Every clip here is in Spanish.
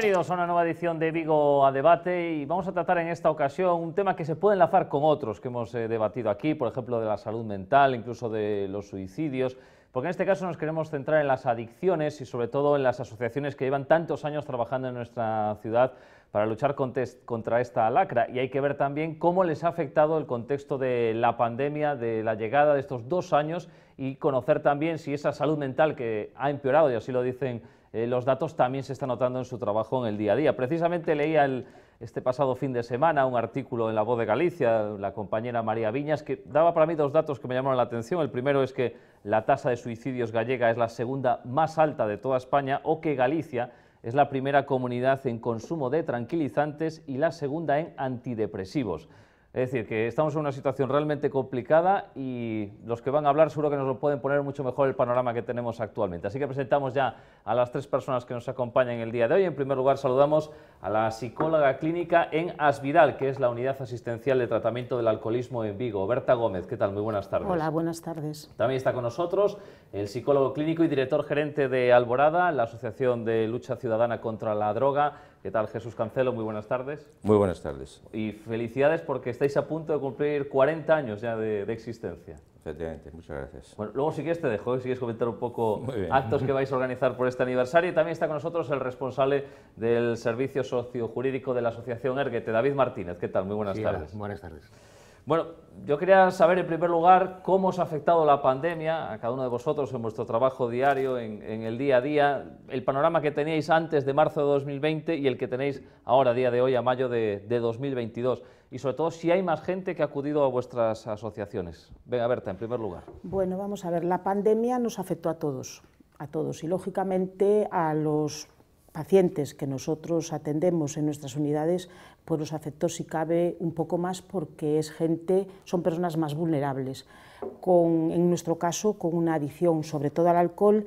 Bienvenidos a una nueva edición de Vigo a Debate y vamos a tratar en esta ocasión un tema que se puede enlazar con otros que hemos eh, debatido aquí, por ejemplo, de la salud mental, incluso de los suicidios, porque en este caso nos queremos centrar en las adicciones y sobre todo en las asociaciones que llevan tantos años trabajando en nuestra ciudad para luchar contra esta lacra. Y hay que ver también cómo les ha afectado el contexto de la pandemia, de la llegada de estos dos años y conocer también si esa salud mental que ha empeorado, y así lo dicen eh, los datos también se están notando en su trabajo en el día a día. Precisamente leía este pasado fin de semana un artículo en La Voz de Galicia, la compañera María Viñas, que daba para mí dos datos que me llamaron la atención. El primero es que la tasa de suicidios gallega es la segunda más alta de toda España o que Galicia es la primera comunidad en consumo de tranquilizantes y la segunda en antidepresivos. Es decir, que estamos en una situación realmente complicada y los que van a hablar seguro que nos lo pueden poner mucho mejor el panorama que tenemos actualmente. Así que presentamos ya a las tres personas que nos acompañan el día de hoy. En primer lugar, saludamos a la psicóloga clínica en Asviral, que es la unidad asistencial de tratamiento del alcoholismo en Vigo. Berta Gómez, ¿qué tal? Muy buenas tardes. Hola, buenas tardes. También está con nosotros el psicólogo clínico y director gerente de Alborada, la Asociación de Lucha Ciudadana contra la Droga, ¿Qué tal, Jesús Cancelo? Muy buenas tardes. Muy buenas tardes. Y felicidades porque estáis a punto de cumplir 40 años ya de, existencia. Efectivamente, muchas gracias. Bueno, luego si quieres te dejo, si quieres comentar un poco actos que vais a organizar por este aniversario. Y también está con nosotros el responsable del servicio socio jurídico de la Asociación Erguete, David Martínez. ¿Qué tal? Muy buenas tardes. Buenas tardes. Bueno, yo quería saber en primer lugar cómo os ha afectado la pandemia a cada uno de vosotros en vuestro trabajo diario, en, el día a día, el panorama que teníais antes de marzo de 2020 y el que tenéis ahora, día de hoy, a mayo de, de 2022. Y sobre todo, si hay más gente que ha acudido a vuestras asociaciones. Venga, Berta, en primer lugar. Bueno, vamos a ver, la pandemia nos afectó a todos, a todos, y lógicamente a los pacientes que nosotros atendemos en nuestras unidades, pues los afectó si cabe un poco más porque es gente, son personas más vulnerables, en nuestro caso con una adicción sobre todo al alcohol,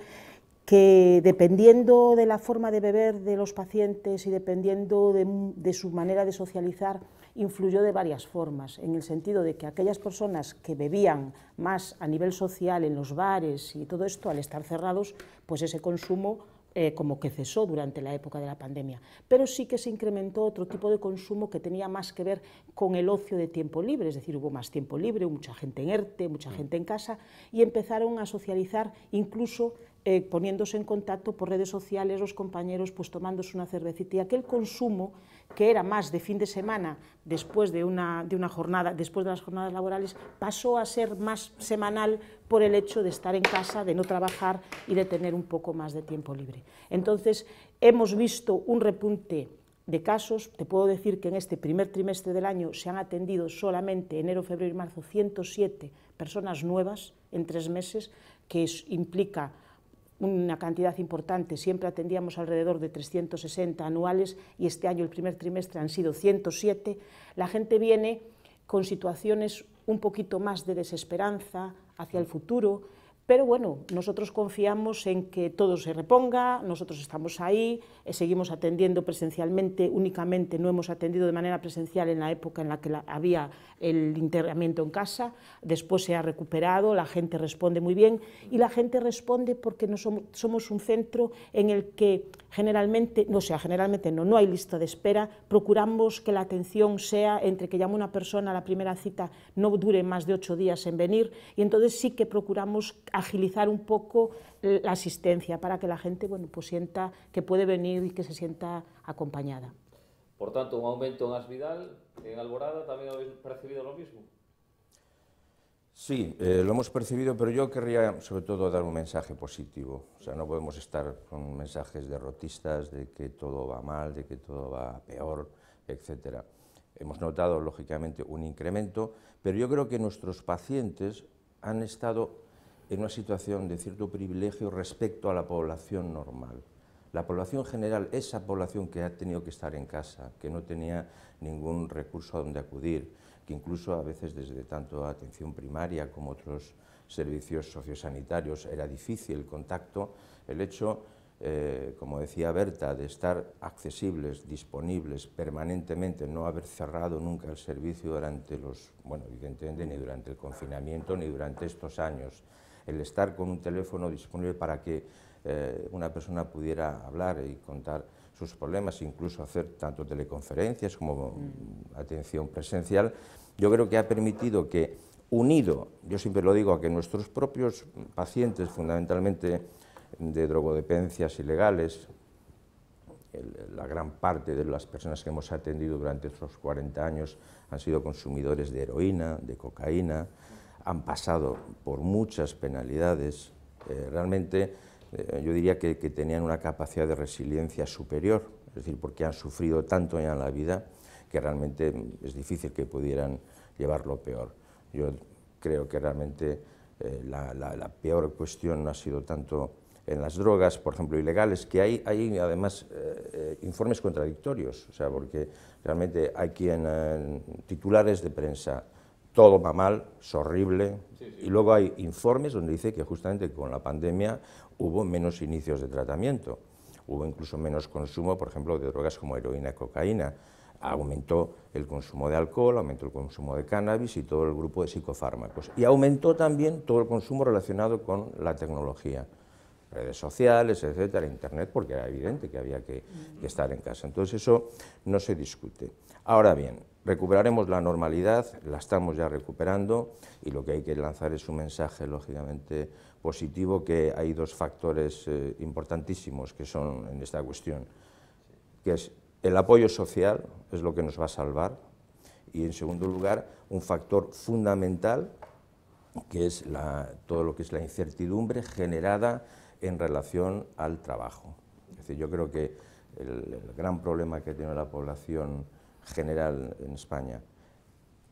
que dependiendo de la forma de beber de los pacientes y dependiendo de su manera de socializar, influyó de varias formas, en el sentido de que aquellas personas que bebían más a nivel social en los bares y todo esto, al estar cerrados, pues ese consumo eh, como que cesó durante la época de la pandemia, pero sí que se incrementó otro tipo de consumo que tenía más que ver con el ocio de tiempo libre, es decir, hubo más tiempo libre, mucha gente en ERTE, mucha mm. gente en casa, y empezaron a socializar incluso eh, poniéndose en contacto por redes sociales, los compañeros pues tomándose una cervecita y aquel consumo que era más de fin de semana después de una, jornada, después de las jornadas laborales, pasó a ser más semanal por el hecho de estar en casa, de no trabajar y de tener un poco más de tiempo libre. Entonces, hemos visto un repunte de casos, te puedo decir que en este primer trimestre del año se han atendido solamente enero, febrero y marzo 107 personas nuevas en tres meses, que implica una cantidad importante, siempre atendíamos alrededor de 360 anuales y este año el primer trimestre han sido 107, la gente viene con situaciones un poquito más de desesperanza hacia el futuro, pero bueno, nosotros confiamos en que todo se reponga, nosotros estamos ahí, eh, seguimos atendiendo presencialmente, únicamente no hemos atendido de manera presencial en la época en la que había el internamiento en casa, después se ha recuperado, la gente responde muy bien y la gente responde porque no somos, somos un centro en el que generalmente, no sea, generalmente no, no hay lista de espera, procuramos que la atención sea entre que llama una persona a la primera cita, no dure más de ocho días en venir y entonces sí que procuramos agilizar un poco la asistencia para que la gente bueno, pues sienta que puede venir y que se sienta acompañada. Por tanto, un aumento en Asvidal, en Alborada, ¿también habéis percibido lo mismo? Sí, eh, lo hemos percibido, pero yo querría sobre todo dar un mensaje positivo. O sea, no podemos estar con mensajes derrotistas de que todo va mal, de que todo va peor, etcétera. Hemos notado, lógicamente, un incremento, pero yo creo que nuestros pacientes han estado en una situación de cierto privilegio respecto a la población normal. La población general, esa población que ha tenido que estar en casa, que no tenía ningún recurso a donde acudir, que incluso a veces desde tanto atención primaria como otros servicios sociosanitarios era difícil el contacto, el hecho, eh, como decía Berta, de estar accesibles, disponibles permanentemente, no haber cerrado nunca el servicio durante los, bueno, evidentemente ni durante el confinamiento ni durante estos años, el estar con un teléfono disponible para que eh, una persona pudiera hablar y contar sus problemas, incluso hacer tanto teleconferencias como mm. atención presencial, yo creo que ha permitido que, unido, yo siempre lo digo, a que nuestros propios pacientes, fundamentalmente de drogodependencias ilegales, la gran parte de las personas que hemos atendido durante estos 40 años han sido consumidores de heroína, de cocaína, han pasado por muchas penalidades, eh, realmente eh, yo diría que, tenían una capacidad de resiliencia superior, es decir, porque han sufrido tanto en la vida que realmente mm, es difícil que pudieran llevarlo peor. Yo creo que realmente eh, la, peor cuestión no ha sido tanto en las drogas, por ejemplo, ilegales, que hay, hay además informes contradictorios, o sea, porque realmente hay quien, titulares de prensa, todo va mal, es horrible. Y luego hay informes donde dice que justamente con la pandemia hubo menos inicios de tratamiento, hubo incluso menos consumo, por ejemplo, de drogas como heroína y cocaína. Aumentó el consumo de alcohol, aumentó el consumo de cannabis y todo el grupo de psicofármacos. Y aumentó también todo el consumo relacionado con la tecnología redes sociales, etcétera, internet, porque era evidente que había que, que estar en casa. Entonces eso no se discute. Ahora bien, Recuperaremos la normalidad, la estamos ya recuperando y lo que hay que lanzar es un mensaje, lógicamente, positivo, que hay dos factores eh, importantísimos que son en esta cuestión, que es el apoyo social, es lo que nos va a salvar, y en segundo lugar, un factor fundamental, que es todo lo que es la incertidumbre generada en relación al trabajo. Es decir, yo creo que el gran problema que tiene la población general en España.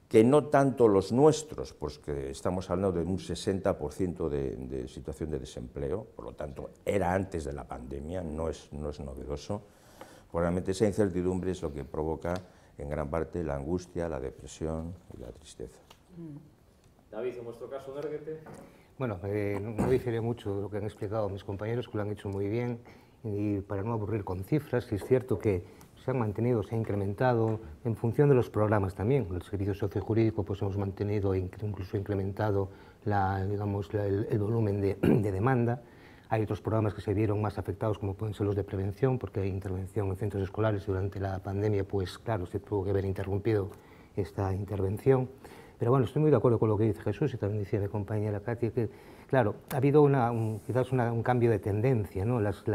Que no tanto los nuestros, porque que estamos hablando de un 60% de, de, situación de desempleo, por lo tanto era antes de la pandemia, no es, no es novedoso. Probablemente esa incertidumbre es lo que provoca en gran parte la angustia, la depresión y la tristeza. Mm. David, en vuestro caso, Nerguete. Bueno, eh, no, no difiere mucho de lo que han explicado mis compañeros, que lo han hecho muy bien, y para no aburrir con cifras, es cierto que se han mantenido, se ha incrementado en función de los programas también. El servicio socio pues hemos mantenido e incluso incrementado la, digamos, el, volumen de, demanda. Hay otros programas que se vieron más afectados, como pueden ser los de prevención, porque hay intervención en centros escolares durante la pandemia, pues claro, se tuvo que haber interrumpido esta intervención. Pero bueno, estoy muy de acuerdo con lo que dice Jesús y también decía mi compañera Katia, que Claro, ha habido quizás un cambio de tendencia, ¿no? Las,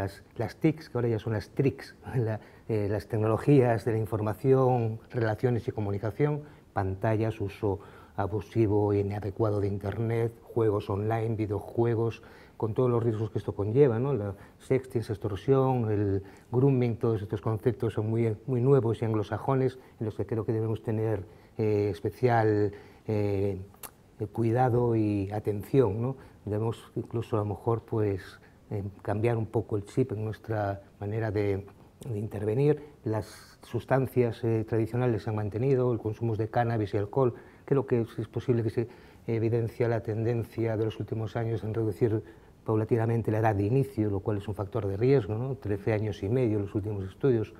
TICs, que ahora ya son las TRICs, eh, las tecnologías de la información, relaciones y comunicación, pantallas, uso abusivo y inadecuado de Internet, juegos online, videojuegos, con todos los riesgos que esto conlleva, ¿no? la sexting, extorsión, el grooming, todos estos conceptos son muy, nuevos y anglosajones, en los que creo que debemos tener eh, especial eh, cuidado y atención. ¿no? debemos incluso a lo mejor pues eh, cambiar un poco el chip en nuestra manera de, intervenir. Las sustancias eh, tradicionales se han mantenido, el consumo de cannabis y alcohol. Creo que es posible que se evidencia la tendencia de los últimos años en reducir paulatinamente la edad de inicio, lo cual es un factor de riesgo, ¿no? 13 años y medio en los últimos estudios.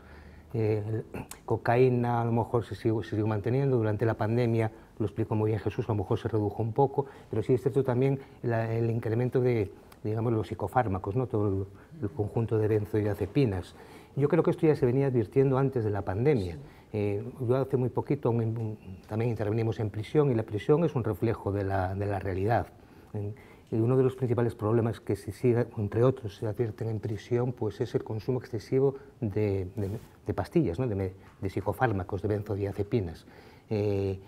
Eh, cocaína a lo mejor se sigue, se sigue manteniendo. Durante la pandemia lo explico muy bien Jesús, a lo mejor se redujo un poco, pero sí es cierto también el incremento de digamos, los psicofármacos, ¿no? todo el, conjunto de benzodiazepinas. Yo creo que esto ya se venía advirtiendo antes de la pandemia. Eh, yo hace muy poquito también intervenimos en prisión y la prisión es un reflejo de la, de la realidad. y uno de los principales problemas que se sigue, entre otros, se advierten en prisión, pues es el consumo excesivo de, de, pastillas, ¿no? de, psicofármacos, de benzodiazepinas. Eh,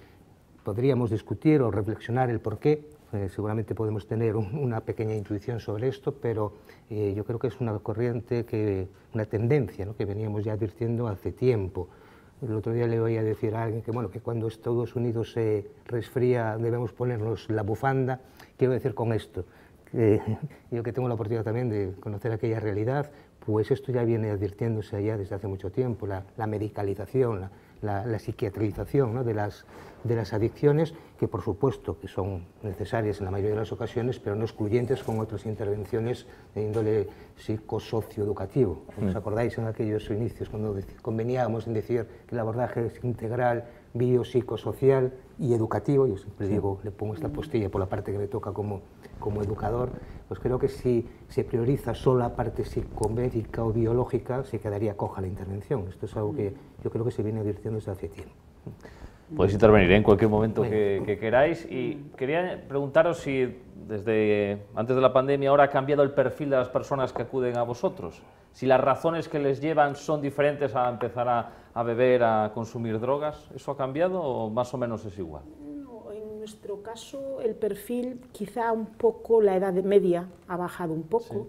podríamos discutir o reflexionar el por qué. Eh, seguramente podemos tener una pequeña intuición sobre esto, pero eh, yo creo que es una corriente, que, una tendencia que veníamos ya advirtiendo hace tiempo. El otro día le voy a decir a alguien que, bueno, que cuando Estados Unidos se resfría debemos ponernos la bufanda. Quiero decir con esto, yo que tengo la oportunidad también de conocer aquella realidad, pues esto ya viene advirtiéndose allá desde hace mucho tiempo, la, la medicalización, la, la, psiquiatrización de, las, de las adicciones, que por supuesto que son necesarias en la mayoría de las ocasiones, pero no excluyentes con otras intervenciones de índole psicosocioeducativo. ¿Os mm. acordáis en aquellos inicios cuando conveníamos en decir que el abordaje es integral, biopsicosocial y educativo? Yo siempre digo, le pongo esta postilla por la parte que me toca como como educador, pues creo que si se prioriza solo la parte psicomédica o biológica, se quedaría coja la intervención. Esto es algo que yo creo que se viene advirtiendo desde hace tiempo. Podéis intervenir ¿eh? en cualquier momento que, queráis. Y quería preguntaros si desde antes de la pandemia ahora ha cambiado el perfil de las personas que acuden a vosotros. Si las razones que les llevan son diferentes a empezar a beber, a consumir drogas. ¿Eso ha cambiado o más o menos es igual? nuestro caso, el perfil, quizá un poco la edad media ha bajado un poco.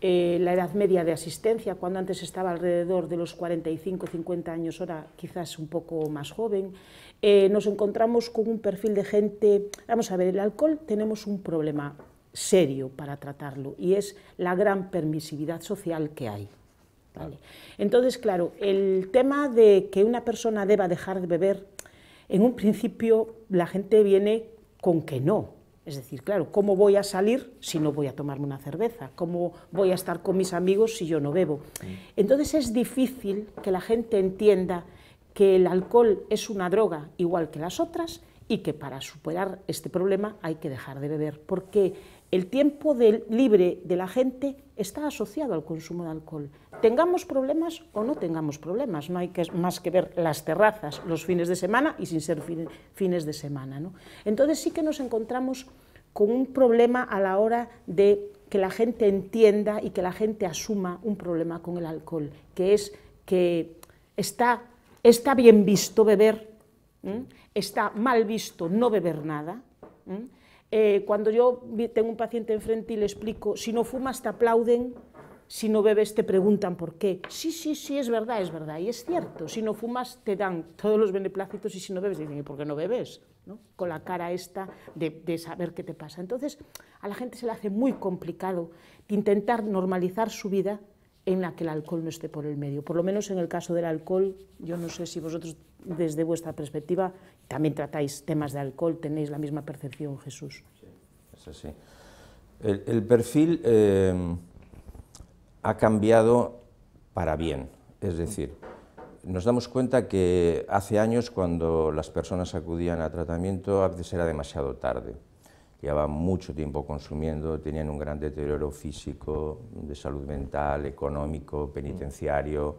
Eh, la edad media de asistencia, cuando antes estaba alrededor de los 45, 50 años, ahora quizás un poco más joven. Eh, nos encontramos con un perfil de gente, vamos a ver, el alcohol tenemos un problema serio para tratarlo y es la gran permisividad social que hay. Entonces, claro, el tema de que una persona deba dejar de beber en un principio la gente viene con que no. Es decir, claro, ¿cómo voy a salir si no voy a tomarme una cerveza? ¿Cómo voy a estar con mis amigos si yo no bebo? Entonces es difícil que la gente entienda que el alcohol es una droga igual que las otras y que para superar este problema hay que dejar de beber, porque el tiempo libre de la gente está asociado al consumo de alcohol. Tengamos problemas o no tengamos problemas, no hay más que ver las terrazas los fines de semana y sin ser fines de semana. Entonces sí que nos encontramos con un problema a la hora de que la gente entienda y que la gente asuma un problema con el alcohol, que es que está, bien visto beber, está mal visto no beber nada. Eh, cuando yo tengo un paciente enfrente y le explico, si no fumas te aplauden, si no bebes te preguntan por qué. Sí, sí, sí, es verdad, es verdad, y es cierto. Si no fumas te dan todos los beneplácitos y si no bebes dicen, ¿y por qué no bebes? Con la cara esta de, de, saber qué te pasa. Entonces, a la gente se le hace muy complicado intentar normalizar su vida en la que el alcohol no esté por el medio. Por lo menos en el caso del alcohol, yo no sé si vosotros desde vuestra perspectiva también tratáis temas de alcohol, tenéis la misma percepción, Jesús. Sí, es así. El, perfil eh, ha cambiado para bien, es decir, nos damos cuenta que hace años cuando las personas acudían a tratamiento a veces era demasiado tarde. Llevaban mucho tiempo consumiendo, tenían un gran deterioro físico, de salud mental, económico, penitenciario,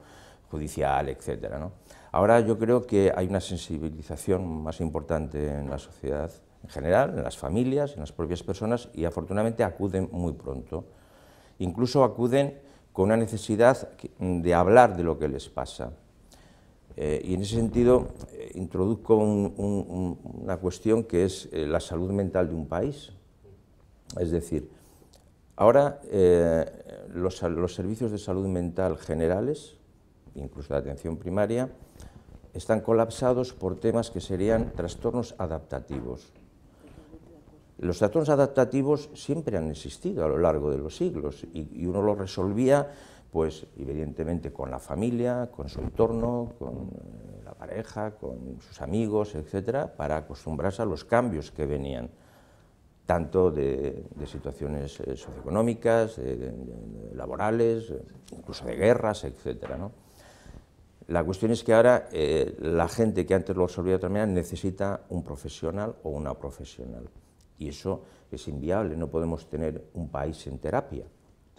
judicial, etcétera, ¿no? Ahora yo creo que hay una sensibilización más importante en la sociedad en general, en las familias, en las propias personas y afortunadamente acuden muy pronto. Incluso acuden con una necesidad de hablar de lo que les pasa. Eh, y en ese sentido eh, introduzco una cuestión que es eh, la salud mental de un país. Es decir, ahora los servicios de salud mental generales incluso la atención primaria, están colapsados por temas que serían trastornos adaptativos. Los trastornos adaptativos siempre han existido a lo largo de los siglos y, uno los resolvía, pues, evidentemente con la familia, con su entorno, con eh, la pareja, con sus amigos, etcétera, para acostumbrarse a los cambios que venían tanto de, situaciones eh, socioeconómicas, laborales, eh, incluso de guerras, etc. ¿no? La cuestión es que ahora eh, la gente que antes lo absorbía de otra necesita un profesional o una profesional. Y eso es inviable, no podemos tener un país en terapia.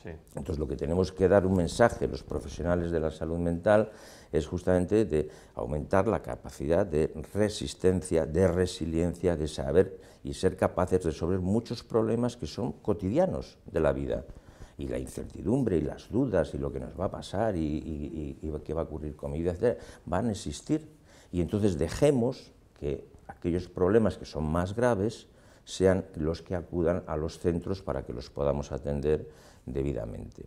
Entonces lo que tenemos que dar un mensaje a los profesionales de la salud mental es justamente de aumentar la capacidad de resistencia, de resiliencia, de saber y ser capaces de resolver muchos problemas que son cotidianos de la vida y la incertidumbre y las dudas y lo que nos va a pasar y, qué va a ocurrir con mi vida, etc., van a existir. Y entonces dejemos que aquellos problemas que son más graves sean los que acudan a los centros para que los podamos atender debidamente.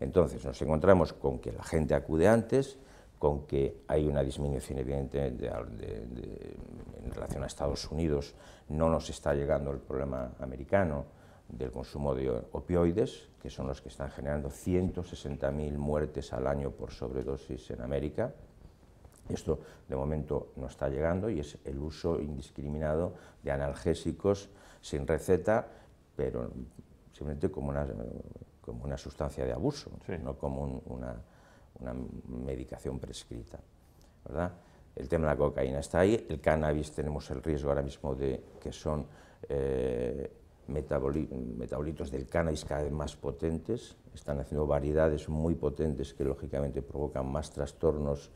Entonces nos encontramos con que la gente acude antes, con que hay una disminución evidente en relación a Estados Unidos, no nos está llegando el problema americano, del consumo de opioides, que son los que están generando 160.000 muertes al año por sobredosis en América. Esto de momento no está llegando y es el uso indiscriminado de analgésicos sin receta, pero simplemente como una, como una sustancia de abuso, no como una, medicación prescrita. ¿verdad? El tema de la cocaína está ahí, el cannabis tenemos el riesgo ahora mismo de que son... Eh, metabolitos del cannabis cada vez más potentes, están haciendo variedades muy potentes que lógicamente provocan más trastornos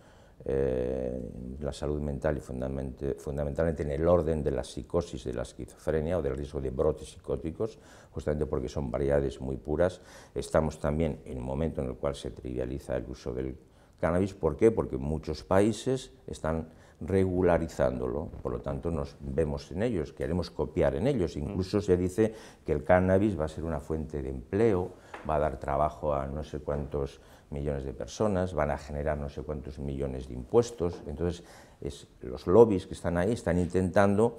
eh, en la salud mental y fundamentalmente en el orden de la psicosis, de la esquizofrenia o del riesgo de brotes psicóticos, justamente porque son variedades muy puras. Estamos también en un momento en el cual se trivializa el uso del cannabis. ¿Por qué? Porque muchos países están regularizándolo, por lo tanto nos vemos en ellos, queremos copiar en ellos, mm. incluso se dice que el cannabis va a ser una fuente de empleo, va a dar trabajo a no sé cuántos millones de personas, van a generar no sé cuántos millones de impuestos, entonces es, los lobbies que están ahí están intentando,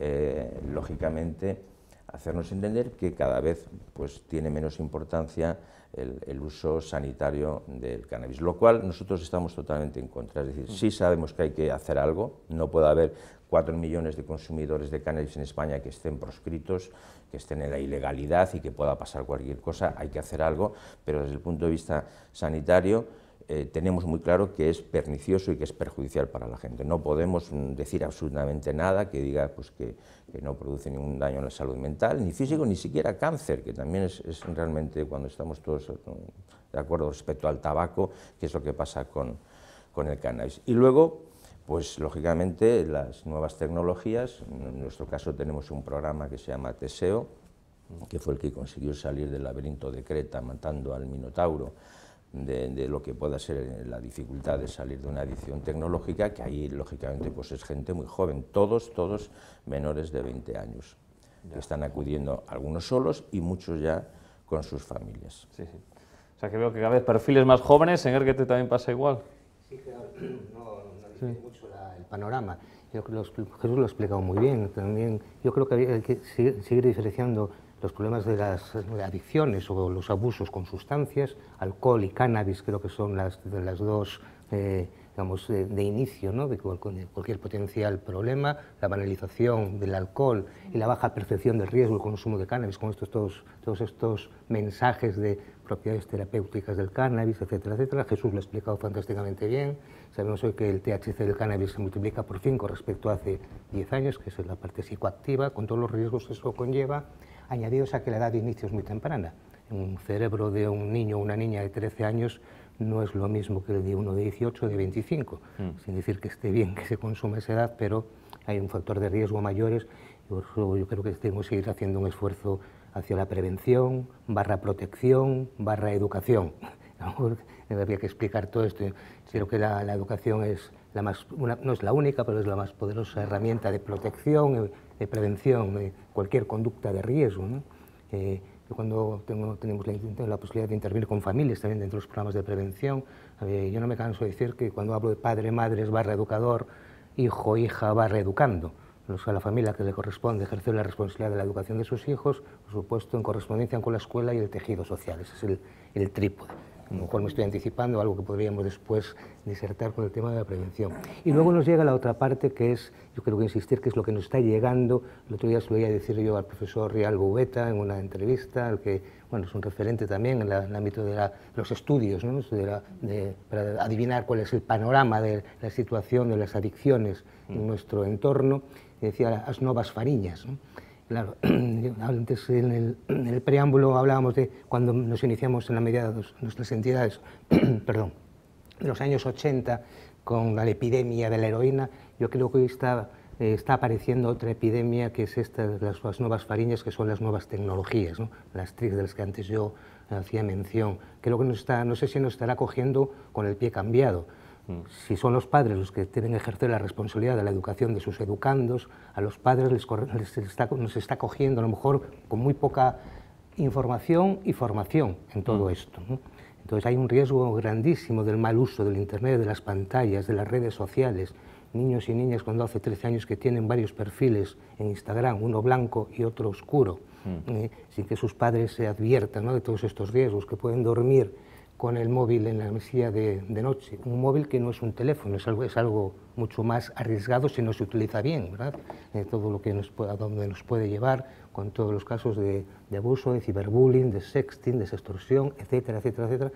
eh, lógicamente, hacernos entender que cada vez pues, tiene menos importancia el, uso sanitario del cannabis, lo cual nosotros estamos totalmente en contra. Es decir, sí sabemos que hay que hacer algo, no puede haber cuatro millones de consumidores de cannabis en España que estén proscritos, que estén en la ilegalidad y que pueda pasar cualquier cosa, hay que hacer algo, pero desde el punto de vista sanitario eh, tenemos muy claro que es pernicioso y que es perjudicial para la gente. No podemos mm, decir absolutamente nada que diga pues, que, no produce ningún daño en la salud mental, ni físico, ni siquiera cáncer, que también es, es realmente cuando estamos todos eh, de acuerdo respecto al tabaco, que es lo que pasa con, con el cannabis. Y luego, pues lógicamente las nuevas tecnologías, mm, en nuestro caso tenemos un programa que se llama Teseo, que fue el que consiguió salir del laberinto de Creta matando al Minotauro, de, lo que pueda ser eh, la dificultad de salir de una edición tecnológica, que ahí lógicamente pues es gente muy joven, todos, todos menores de 20 años, que están acudiendo algunos solos y muchos ya con sus familias. Sí, sí. O sea que veo que cada vez perfiles más jóvenes, en el que te también pasa igual. Sí, claro, no, no, no mucho la, el panorama. Yo, lo, Jesús lo ha explicado muy bien. También yo creo que hay que seguir diferenciando los problemas de las adicciones o los abusos con sustancias, alcohol y cannabis creo que son las, de las dos, eh, digamos, de, inicio ¿no? de cualquier potencial problema, la banalización del alcohol y la baja percepción del riesgo del consumo de cannabis, con estos, todos, estos mensajes de propiedades terapéuticas del cannabis, etcétera, etcétera. Jesús lo ha explicado fantásticamente bien. Sabemos hoy que el THC del cannabis se multiplica por 5 respecto a hace 10 años, que es la parte psicoactiva, con todos los riesgos que eso conlleva añadidos a que la edad de inicio es muy temprana. Un cerebro de un niño o una niña de 13 años no es lo mismo que el de uno de 18 o de 25, mm. sin decir que esté bien que se consuma esa edad, pero hay un factor de riesgo mayores. eso yo creo que tenemos que ir haciendo un esfuerzo hacia la prevención, barra protección, barra educación a lo mejor habría que explicar todo esto. Creo que la, educación es la más, no es la única, pero es la más poderosa herramienta de protección, eh, de prevención de cualquier conducta de riesgo. Eh, cuando tenemos la, posibilidad de intervenir con familias también dentro de los programas de prevención, yo no me canso de decir que cuando hablo de padre, es barra educador, hijo, hija, barra educando a la familia que le corresponde ejercer la responsabilidad de la educación de sus hijos, por supuesto, en correspondencia con la escuela y el tejido social. Ese es el trípode a lo mejor me estoy anticipando algo que podríamos después disertar con el tema de la prevención. Y luego nos llega la otra parte que es, yo creo que insistir, que es lo que nos está llegando, el otro día se lo voy a decir yo al profesor Rial Gubeta en una entrevista, que bueno, es un referente también en, el ámbito de los estudios, ¿no? de para adivinar cuál es el panorama de la situación de las adicciones en mm. nuestro entorno, decía las nuevas fariñas. ¿no? Claro, antes en el, preámbulo hablábamos de cuando nos iniciamos en la medida de nuestras entidades, perdón, de los años 80 con la epidemia de la heroína, yo creo que hoy está, eh, apareciendo otra epidemia que es esta, las, nuevas fariñas, que son las nuevas tecnologías, ¿no? las TRIC de las que antes yo hacía mención. Creo que no, está, no sé si nos estará cogiendo con el pie cambiado. Si son los padres los que tienen que ejercer la responsabilidad de la educación de sus educandos, a los padres les, está, nos está cogiendo a lo mejor con muy poca información y formación en todo mm. esto. Entonces hay un riesgo grandísimo del mal uso del Internet, de las pantallas, de las redes sociales. Niños y niñas con 12, 13 años que tienen varios perfiles en Instagram, uno blanco y otro oscuro, mm. ¿eh? sin que sus padres se adviertan de todos estos riesgos, que pueden dormir con el móvil en la mesilla de, noche. Un móvil que no es un teléfono, es algo, es algo mucho más arriesgado si no se utiliza bien, ¿verdad? de eh, todo lo que nos puede, a nos puede llevar con todos los casos de, abuso, de ciberbullying, de sexting, de extorsión, etcétera, etcétera, etcétera.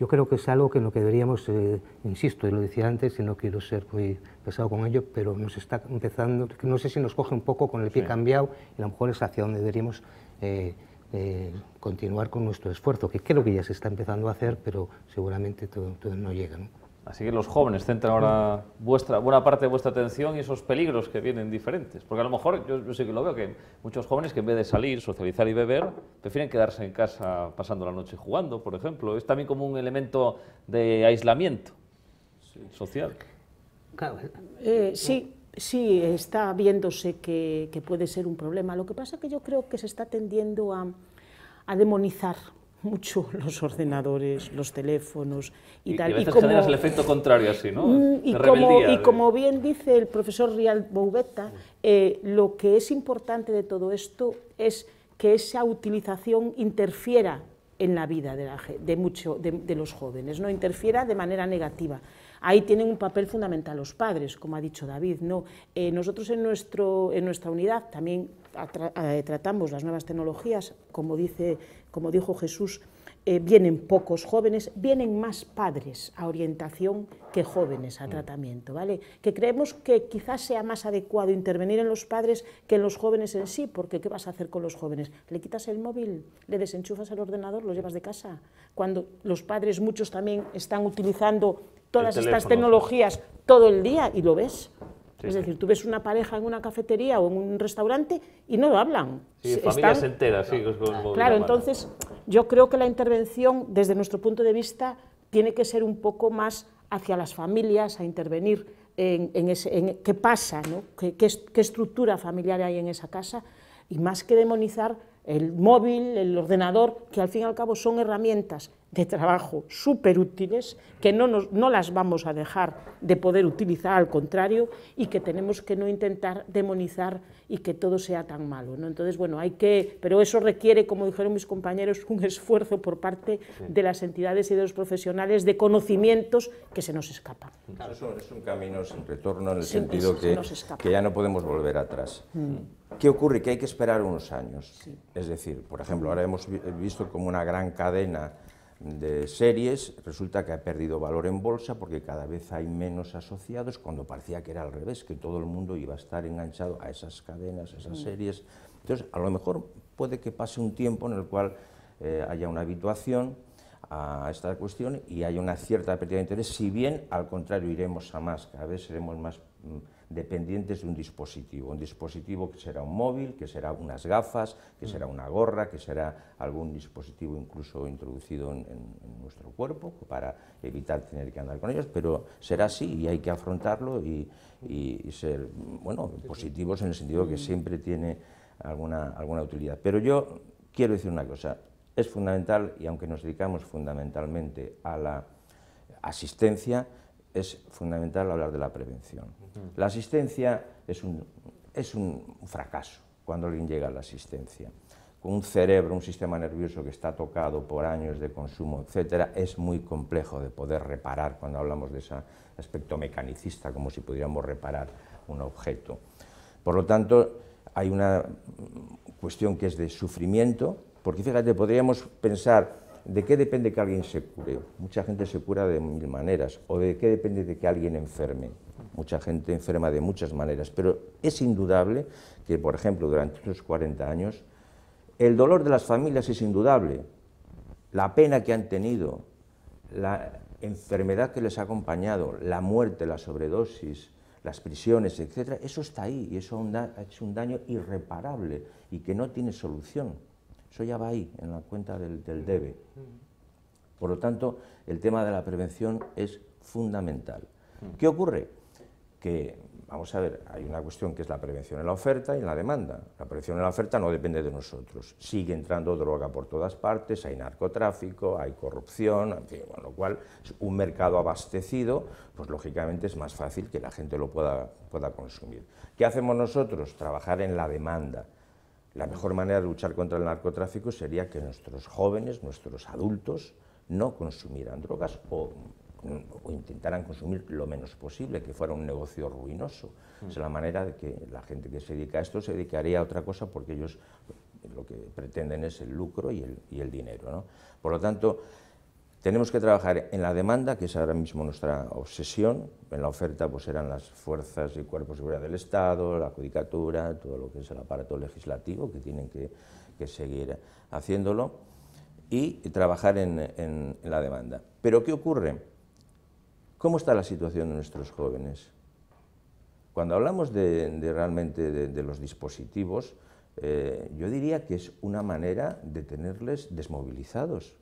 Yo creo que es algo que lo que deberíamos, eh, insisto, y lo decía antes, y no quiero ser muy pesado con ello, pero nos está empezando, no sé si nos coge un poco con el pie cambiado y a lo mejor es hacia donde deberíamos... Eh, eh, continuar con nuestro esfuerzo, que creo que ya se está empezando a hacer, pero seguramente todo, no llega. Así que los jóvenes centran ahora vuestra, buena parte de vuestra atención y esos peligros que vienen diferentes. Porque a lo mejor, yo, sí que lo veo, que muchos jóvenes que en vez de salir, socializar y beber, prefieren quedarse en casa pasando la noche jugando, por ejemplo. Es también como un elemento de aislamiento social. Eh, sí, sí está viéndose que, puede ser un problema. Lo que pasa es que yo creo que se está tendiendo a, demonizar mucho los ordenadores, los teléfonos y, tal. Y, a veces como, el efecto contrario así, ¿no? Mm, y, como, bien dice el profesor Rial Boubetta, eh, lo que es importante de todo esto es que esa utilización interfiera en la vida de, mucho, de los jóvenes, no interfiera de manera negativa. Ahí tienen un papel fundamental los padres, como ha dicho David. ¿no? Eh, nosotros en, nuestro, en nuestra unidad también eh, tratamos las nuevas tecnologías, como, dice, como dijo Jesús, eh, vienen pocos jóvenes, vienen más padres a orientación que jóvenes a mm. tratamiento, ¿vale? Que creemos que quizás sea más adecuado intervenir en los padres que en los jóvenes en sí, porque ¿qué vas a hacer con los jóvenes? ¿Le quitas el móvil? ¿Le desenchufas el ordenador? ¿Lo llevas de casa? Cuando los padres, muchos también, están utilizando todas estas tecnologías todo el día y lo ves. es decir, tú ves una pareja en una cafetería o en un restaurante y no lo hablan. Sí, familias enteras, sí. claro, entonces yo creo que la intervención, desde nuestro punto de vista, tiene que ser un poco más hacia las familias, a intervenir en, qué pasa, ¿Qué, qué estructura familiar hay en esa casa, y más que demonizar el móvil, el ordenador, que al fin y al cabo son herramientas de trabajo súper útiles, que no, no las vamos a dejar de poder utilizar, al contrario, y que tenemos que no intentar demonizar y que todo sea tan malo. ¿no? Entonces, bueno, hay que, pero eso requiere, como dijeron mis compañeros, un esfuerzo por parte de las entidades y de los profesionales de conocimientos que se nos escapan. Claro. Eso es un camino sin retorno en el sentido que, que, ya no podemos volver atrás. Mm. ¿Qué ocurre? Que hay que esperar unos años. Es decir, por ejemplo, ahora hemos visto como una gran cadena de series, resulta que ha perdido valor en bolsa porque cada vez hay menos asociados, cuando parecía que era al revés, que todo el mundo iba a estar enganchado a esas cadenas, a esas mm. series. Entonces, a lo mejor puede que pase un tiempo en el cual eh, haya una habituación a esta cuestión y haya una cierta pérdida de interés, si bien al contrario iremos a más, cada vez seremos más... Mm, dependientes de un dispositivo. Un dispositivo que será un móvil, que será unas gafas, que será una gorra, que será algún dispositivo incluso introducido en, nuestro cuerpo para evitar tener que andar con ellos, pero será así y hay que afrontarlo y, ser bueno, positivos en el sentido que siempre tiene alguna, alguna utilidad. Pero yo quiero decir una cosa, es fundamental y aunque nos dedicamos fundamentalmente a la asistencia, es fundamental hablar de la prevención. La asistencia es un, es un fracaso cuando alguien llega a la asistencia. Con un cerebro, un sistema nervioso que está tocado por años de consumo, etcétera, es muy complejo de poder reparar cuando hablamos de ese aspecto mecanicista, como si pudiéramos reparar un objeto. Por lo tanto, hay una cuestión que es de sufrimiento, porque fíjate, podríamos pensar ¿De qué depende que alguien se cure? Mucha gente se cura de mil maneras. ¿O de qué depende de que alguien enferme? Mucha gente enferma de muchas maneras. Pero es indudable que, por ejemplo, durante esos 40 años, el dolor de las familias es indudable. La pena que han tenido, la enfermedad que les ha acompañado, la muerte, la sobredosis, las prisiones, etcétera, eso está ahí y eso ha un daño irreparable y que no tiene solución. Eso ya va ahí, en la cuenta del, mm. debe. Mm. Por lo tanto, el tema de la prevención es fundamental. Mm. ¿Qué ocurre? Que, vamos a ver, hay una cuestión que es la prevención en la oferta y en la demanda. La prevención en la oferta no depende de nosotros. Sigue entrando droga por todas partes, hay narcotráfico, hay corrupción, en con lo cual un mercado abastecido, pues lógicamente es más fácil que la gente lo pueda, pueda consumir. ¿Qué hacemos nosotros? Trabajar en la demanda. La mejor manera de luchar contra el narcotráfico sería que nuestros jóvenes, nuestros adultos, no consumieran drogas o, intentaran consumir lo menos posible, que fuera un negocio ruinoso. Mm. Es la manera de que la gente que se dedica a esto se dedicaría a otra cosa porque ellos lo que pretenden es el lucro y el, y el dinero. ¿no? Por lo tanto, tenemos que trabajar en la demanda, que es ahora mismo nuestra obsesión. En la oferta pues las fuerzas y cuerpos de seguridad del Estado, la judicatura, todo lo que es el aparato legislativo, que tienen que, seguir haciéndolo, y trabajar en, la demanda. Pero ¿qué ocurre? ¿Cómo está la situación de nuestros jóvenes? Cuando hablamos de, realmente de, los dispositivos, eh, yo diría que es una manera de tenerles desmovilizados.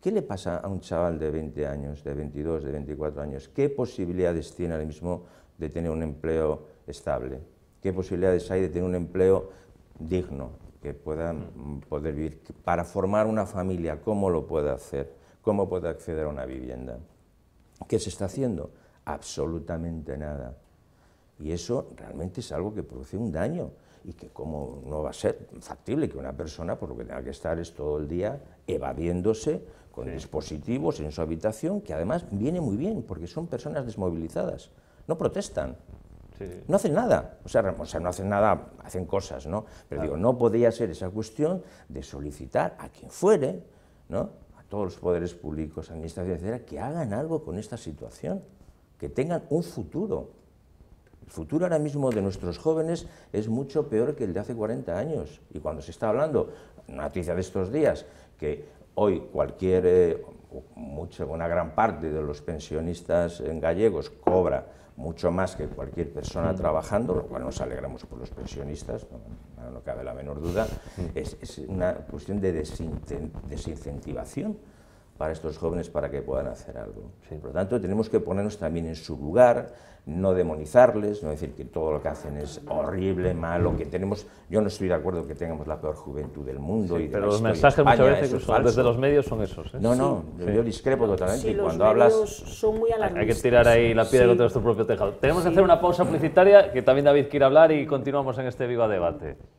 ¿Qué le pasa a un chaval de 20 años, de 22, de 24 años? ¿Qué posibilidades tiene ahora mismo de tener un empleo estable? ¿Qué posibilidades hay de tener un empleo digno, que puedan mm, poder vivir, para formar una familia? ¿Cómo lo puede hacer? ¿Cómo puede acceder a una vivienda? ¿Qué se está haciendo? Absolutamente nada. Y eso realmente es algo que produce un daño y que como no va a ser factible que una persona por lo que tenga que estar es todo el día evadiéndose con dispositivos en su habitación, que además viene muy bien, porque son personas desmovilizadas, no protestan. No hacen nada, o sea, sea, no hacen nada, hacen cosas, ¿no? Pero digo, no podía ser esa cuestión de solicitar a quien fuere, ¿no? A todos los poderes públicos, administración, etcétera, que hagan algo con esta situación, que tengan un futuro. El futuro ahora mismo de nuestros jóvenes es mucho peor que el de hace 40 años. Y cuando se está hablando, noticia de estos días, que hoy cualquier, una gran parte de los pensionistas en gallegos cobra mucho más que cualquier persona mm. trabajando, lo cual nos alegramos por los pensionistas, no, no cabe la menor duda, mm. es, una cuestión de desincentivación para estos jóvenes para que puedan hacer algo. Por lo tanto, tenemos que ponernos también en su lugar, no demonizarles, no decir que todo lo que hacen es horrible, malo, que tenemos... Yo no estoy de acuerdo que tengamos la peor juventud del mundo. y pero los mensajes muchas veces que desde los medios son esos. ¿eh? No, no, yo discrepo totalmente. cuando hablas... Son muy hay que tirar ahí la piedra contra nuestro propio tejado. Tenemos que hacer una pausa publicitaria, que también David quiere hablar y continuamos en este viva debate.